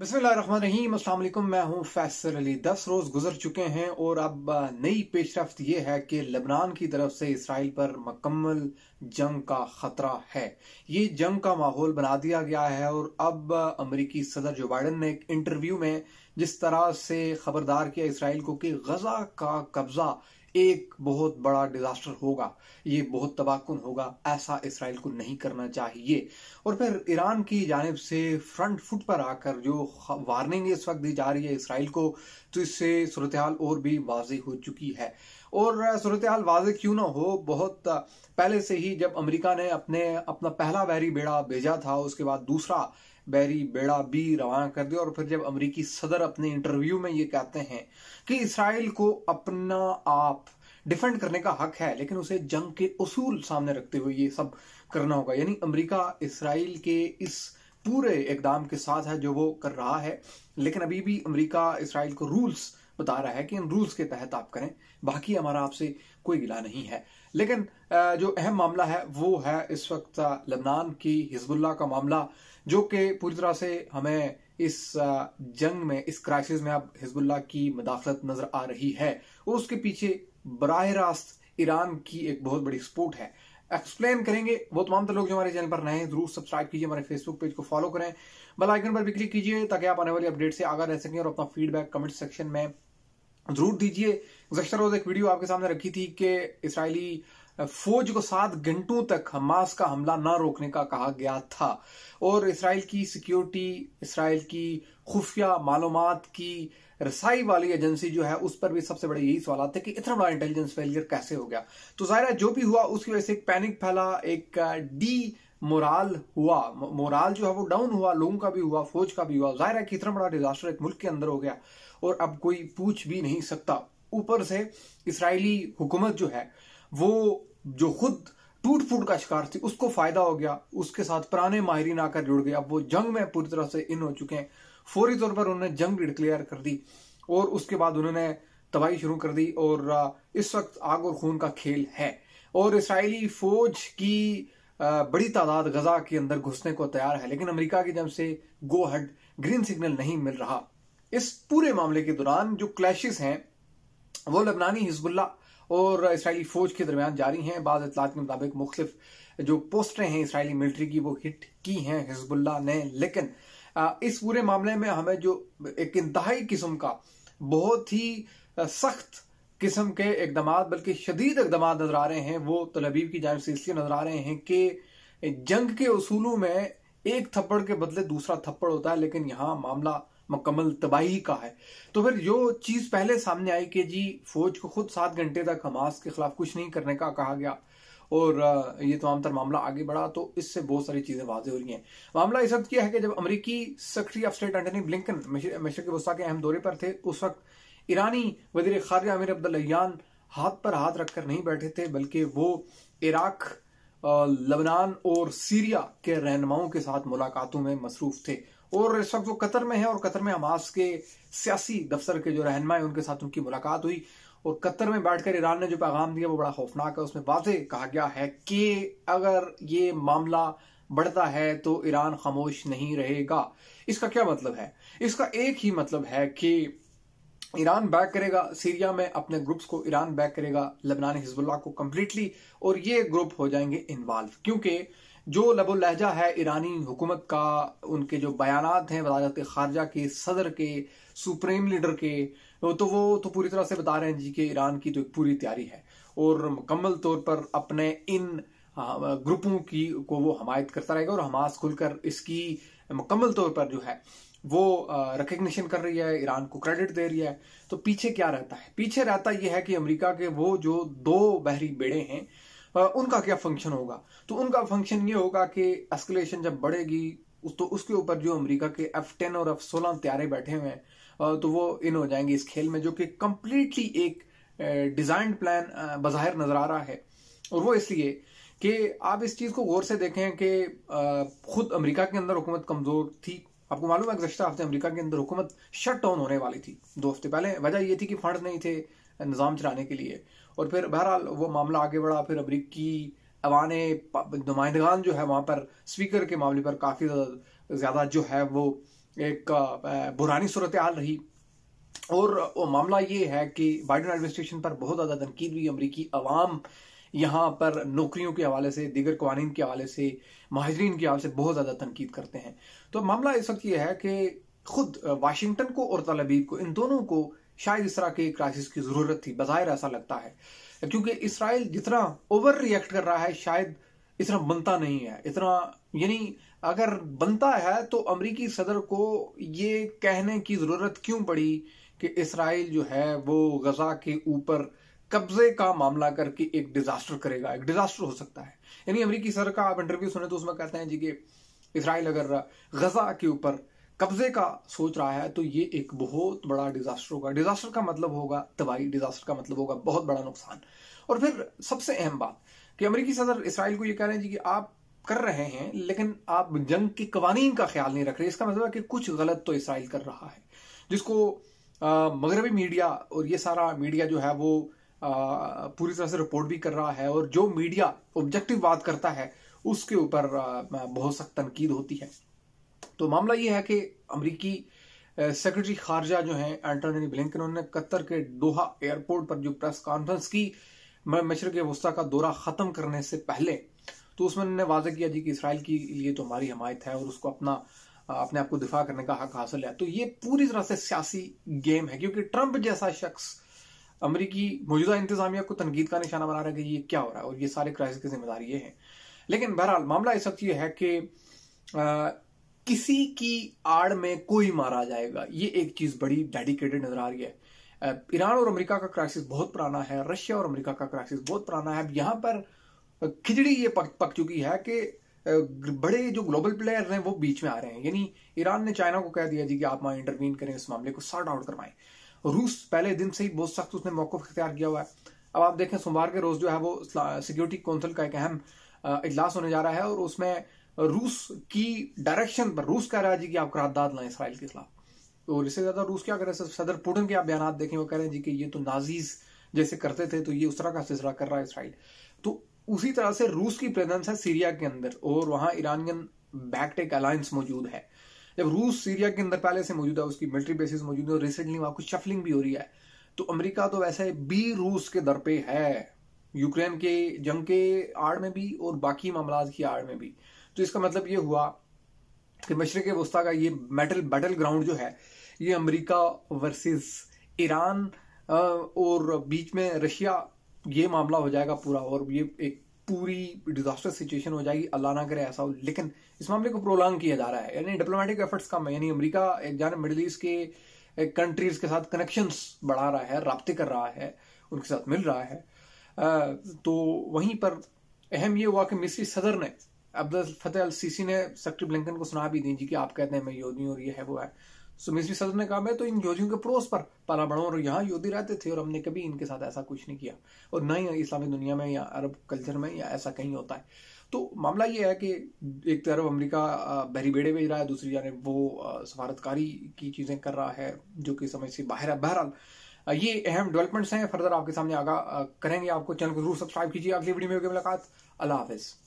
बसमीम अल्लाम मैं हूं फैसल अली दस रोज़ गुजर चुके हैं और अब नई पेशरफ ये है कि लबनान की तरफ से इसराइल पर मकम्मल जंग का ख़तरा है ये जंग का माहौल बना दिया गया है और अब अमरीकी सदर जो बाइडन ने एक इंटरव्यू में जिस तरह से खबरदार किया इसराइल को कि गजा का कब्जा एक बहुत बड़ा डिजास्टर होगा ये बहुत तबाहकुन होगा ऐसा इसराइल को नहीं करना चाहिए और फिर ईरान की जानब से फ्रंट फुट पर आकर जो वार्निंग इस वक्त दी जा रही है इसराइल को तो इससे सूरत हाल और भी वाजी हो चुकी है और सूरत हाल वाज क्यों ना हो बहुत पहले से ही जब अमेरिका ने अपने अपना पहला बैरी बेड़ा भेजा था उसके बाद दूसरा बैरी बेड़ा भी रवाना कर दिया और फिर जब अमरीकी सदर अपने इंटरव्यू में ये कहते हैं कि इसराइल को अपना आप डिफेंड करने का हक है लेकिन उसे जंग के असूल सामने रखते हुए ये सब करना होगा यानी अमेरिका इसराइल के इस पूरे एकदम के साथ है जो वो कर रहा है लेकिन अभी भी अमेरिका इसराइल को रूल्स बता रहा है कि इन रूल्स के तहत आप करें बाकी हमारा आपसे कोई गिला नहीं है लेकिन जो अहम मामला है वो है इस वक्त लबनान की हिजबुल्ला का मामला जो कि पूरी तरह से हमें इस जंग में इस क्राइसिस में अब हिजबुल्ला की मदाखलत नजर आ रही है और उसके पीछे बरह रास्त ईरान की एक बहुत बड़ी एक्सपोर्ट है एक्सप्लेन करेंगे वो तमाम तो लोग जो हमारे चैनल पर नए हैं जरूर सब्सक्राइब कीजिए हमारे फेसबुक पेज को फॉलो करें बेल आइकन पर भी क्लिक कीजिए ताकि आप आने वाली अपडेट से आगा रह सकें और अपना फीडबैक कमेंट सेक्शन में जरूर दीजिए गुजशतर रोज एक वीडियो आपके सामने रखी थी कि इसराइली फौज को सात घंटों तक हमास का हमला न रोकने का कहा गया था और इसराइल की सिक्योरिटी इसराइल की खुफिया मालूम की रसाई वाली एजेंसी जो है उस पर भी सबसे बड़े यही सवाल थे कि इतना बड़ा इंटेलिजेंस फेलियर कैसे हो गया तो जाहिर है जो भी हुआ उसकी वजह से एक पैनिक फैला एक डी मोराल हुआ मोराल जो है वो डाउन हुआ लोगों का भी हुआ फौज का भी हुआ जाहिर है कि इतना बड़ा डिजास्टर एक मुल्क के अंदर हो गया और अब कोई पूछ भी नहीं सकता ऊपर से इसराइली हुकूमत जो है वो जो खुद टूट फूट का शिकार थी उसको फायदा हो गया उसके साथ पुराने माहरीन आकर जुड़ गए अब वो जंग में पूरी तरह से इन हो चुके हैं फौरी तौर पर उन्होंने जंग डिक्लेयर कर दी और उसके बाद उन्होंने तबाही शुरू कर दी और इस वक्त आग और खून का खेल है और इसराइली फौज की बड़ी तादाद गजा के अंदर घुसने को तैयार है लेकिन अमेरिका की जब से गो हड ग्रीन सिग्नल नहीं मिल रहा इस पूरे मामले के दौरान जो क्लैशेस हैं वो लबनानी हिजबुल्ला और इसराइली फौज के दरमियान जारी हैं बाद इतलात के मुताबिक मुख्तफ जो पोस्टें हैं इसराइली मिलिट्री की वो हिट की हैं हिजबुल्ला ने लेकिन इस पूरे मामले में हमें जो एक इंतहाई किस्म का बहुत ही सख्त किस्म के इकदाम बल्कि शदीद इकदाम नज़र आ रहे हैं वो तलबीब की जानब से इसलिए नज़र आ रहे हैं कि जंग के असूलों में एक थप्पड़ के बदले दूसरा थप्पड़ होता है लेकिन यहाँ मामला मुकम्मल तबाही का है तो फिर जो चीज़ पहले सामने आई कि जी फौज को खुद सात घंटे तक हमास के खिलाफ कुछ नहीं करने का कहा गया और ये तमाम तो तर मामला आगे बढ़ा तो इससे बहुत सारी चीज़ें वाजे हो रही हैं मामला इस वक्त यह है कि जब अमरीकी secretary of state Antony Blinken के वस्ा के अहम दौरे पर थे उस वक्त ईरानी वजीर खारजा अमीर अब्दुल्लयान हाथ पर हाथ रखकर नहीं बैठे थे बल्कि वो इराक़ लबनान और सीरिया के रहनुमाओं के साथ मुलाकातों में मसरूफ थे और इस वक्त वो कतर में है और कतर में हमास के सियासी दफ्तर के जो रहनमा है उनके साथ उनकी मुलाकात हुई और कतर में बैठकर ईरान ने जो पैगाम दिया वो बड़ा खौफनाक है उसमें वाजे कहा गया है कि अगर ये मामला बढ़ता है तो ईरान खामोश नहीं रहेगा इसका क्या मतलब है इसका एक ही मतलब है कि ईरान बैक करेगा सीरिया में अपने ग्रुप्स को ईरान बैक करेगा लबनानी हिजबुल्ला को कम्प्लीटली और ये ग्रुप हो जाएंगे इन्वॉल्व क्योंकि जो लबो लहजा है ईरानी हुकूमत का उनके जो बयान हैं वजारत खारजा के सदर के सुप्रीम लीडर के तो वो तो पूरी तरह से बता रहे हैं जी कि ईरान की तो एक पूरी तैयारी है और मुकम्मल तौर पर अपने इन ग्रुपों की को वो हमायत करता रहेगा और हमास खुलकर इसकी मुकम्मल तौर पर जो है वो रिकग्निशन कर रही है ईरान को क्रेडिट दे रही है तो पीछे क्या रहता है पीछे रहता यह है कि अमरीका के वो जो दो बहरी बेड़े हैं उनका क्या फंक्शन होगा तो उनका फंक्शन ये होगा कि एस्केलेशन जब बढ़ेगी तो उसके ऊपर जो अमेरिका के एफ टेन और एफ सोलह त्यारे बैठे हुए हैं तो वो इन हो जाएंगे इस खेल में जो कि कंप्लीटली एक डिजाइंड प्लान बाहिर नजर आ रहा है और वो इसलिए कि आप इस चीज़ को गौर से देखें कि खुद अमेरिका के अंदर हुकूमत कमज़ोर थी आपको मालूम है गुजशत हफ्ते अमेरिका के अंदर हुकूमत शट डाउन होने वाली थी दो हफ्ते पहले वजह यह थी कि फंड नहीं थे निज़ाम चलाने के लिए और फिर बहरहाल वो मामला आगे बढ़ा फिर अमरीकी अवान नुमाइंदगान जो है वहां पर स्पीकर के मामले पर काफ़ी ज़्यादा जो है वो एक बुरानी सूरत हाल रही और वो मामला ये है कि बाइडन एडमिनिस्ट्रेशन पर बहुत ज़्यादा तनकीद हुई अमरीकी आवाम यहाँ पर नौकरियों के हवाले से दीगर कवानीन के हवाले से माहरीन के हवाले से बहुत ज़्यादा तनकीद करते हैं तो मामला इस वक्त यह है कि खुद वाशिंगटन को और तलबीब को इन दोनों को शायद इस तरह के क्राइसिस की ज़रूरत थी बाहिर ऐसा लगता है क्योंकि इसराइल जितना ओवर रिएक्ट कर रहा है शायद इतना बनता नहीं है इतना यानी अगर बनता है तो अमरीकी सदर को ये कहने की ज़रूरत क्यों पड़ी कि इसराइल जो है वो गज़ा के ऊपर कब्जे का मामला करके एक डिजास्टर करेगा एक डिजास्टर हो सकता है यानी अमरीकी सदर का आप इंटरव्यू सुने तो उसमें कहते हैं जी कि इसराइल अगर गजा के ऊपर कब्जे का सोच रहा है तो ये एक बहुत बड़ा डिजास्टर होगा डिजास्टर का मतलब होगा तबाही डिजास्टर का मतलब होगा बहुत बड़ा नुकसान और फिर सबसे अहम बात कि अमरीकी सदर इसराइल को ये कह रहे हैं जी कि आप कर रहे हैं लेकिन आप जंग के कवानीन का ख्याल नहीं रख रहे इसका मतलब है कि कुछ गलत तो इसराइल कर रहा है जिसको मगरबी मीडिया और ये सारा मीडिया जो है वो पूरी तरह से रिपोर्ट भी कर रहा है और जो मीडिया ऑब्जेक्टिव बात करता है उसके ऊपर बहुत सख्त तनकीद होती है तो मामला ये है कि अमरीकी सेक्रेटरी खारजा जो है एंटोनी ब्लिंकन उन्होंने कतर के दोहा एयरपोर्ट पर जो प्रेस कॉन्फ्रेंस की मशरक वस्ती का दौरा ख़त्म करने से पहले तो उसमें उन्होंने वादा किया जी कि इसराइल के लिए तो हमारी हमायत है और उसको अपना अपने आप को दिफा करने का हक हासिल है तो ये पूरी तरह से सियासी गेम है क्योंकि ट्रंप जैसा शख्स अमरीकी मौजूदा इंतजामिया को तनकीद का निशाना बना रहा है कि ये क्या हो रहा है और ये सारे क्राइसिस की जिम्मेदारी ये है लेकिन बहरहाल मामला इस वक्त ये है कि किसी की आड़ में कोई मारा जाएगा ये एक चीज बड़ी डेडिकेटेड नजर आ रही है ईरान और अमेरिका का क्राइसिस बहुत पुराना है रशिया और अमेरिका का क्राइसिस बहुत पुराना है अब यहाँ पर खिचड़ी ये पक पक चुकी है कि बड़े जो ग्लोबल प्लेयर हैं वो बीच में आ रहे हैं यानी ईरान ने चाइना को कह दिया जी कि आप वहां इंटरवीन करें इस मामले को सॉर्ट आउट करवाएं रूस पहले दिन से ही बहुत सख्त उसने मौकफ अख्तियार किया हुआ है अब आप देखें सोमवार के रोज जो है वो सिक्योरिटी काउंसिल का एक अहम इजलास होने जा रहा है और उसमें रूस की डायरेक्शन पर रूस कह रहा है जी कि आप करारदाद लाएं इसराइल के खिलाफ तो और इससे ज्यादा रूस क्या कर रहे हैं सदर पुटिन के आप बयान देखें वो कह रहे हैं जी कि ये तो नाजीज जैसे करते थे तो ये उस तरह का सिलसिला कर रहा है इसराइल तो उसी तरह से रूस की प्रेजेंस है सीरिया के अंदर और वहां ईरानियन बैकटेक अलायंस मौजूद है जब रूस सीरिया के अंदर पहले से मौजूद है उसकी मिलिट्री बेसिस मौजूद है और रिसेंटली वहां कुछ शफलिंग भी हो रही है तो अमेरिका तो वैसे भी रूस के दर पे है यूक्रेन के जंग के आड़ में भी और बाकी मामला की आड़ में भी तो इसका मतलब ये हुआ कि मशरक वस्ता का ये मेटल बैटल ग्राउंड जो है ये अमेरिका वर्सेस ईरान और बीच में रशिया ये मामला हो जाएगा पूरा और ये एक पूरी डिजास्टर सिचुएशन हो जाएगी अल्लाह ना करे ऐसा हो लेकिन इस मामले को प्रोलॉन्ग किया जा रहा है यानी डिप्लोमेटिक एफर्ट्स कम है यानी अमेरिका एक जान मिडल ईस्ट के कंट्रीज के साथ कनेक्शन बढ़ा रहा है रबते कर रहा है उनके साथ मिल रहा है तो वहीं पर अहम ये हुआ कि मिस्री सदर ने अब्दुल फतेह अल सीसी ने सेक्रेटरी ब्लिंकन को सुना भी दी जी कि आप कहते हैं मैं योदी और ये है वो है सुमेश विसर्ज ने कहा मैं तो इन योजियों के पड़ोस पर पाराबड़ों और यहाँ योदी रहते थे और हमने कभी इनके साथ ऐसा कुछ नहीं किया और न ही इस्लामी दुनिया में या अरब कल्चर में या ऐसा कहीं होता है तो मामला ये है कि एक तरफ तो अमेरिका बहरी बेड़े भेज रहा है दूसरी जाने वो सफारतकारी की चीज़ें कर रहा है जो कि समझ से बाहर है बहरहाल ये अहम डेवलपमेंट्स हैं फर्दर आपके सामने आगा करेंगे आपको चैनल को जरूर सब्सक्राइब कीजिए अगली वीडियो में मुलाकात अल्लाह हाफिज़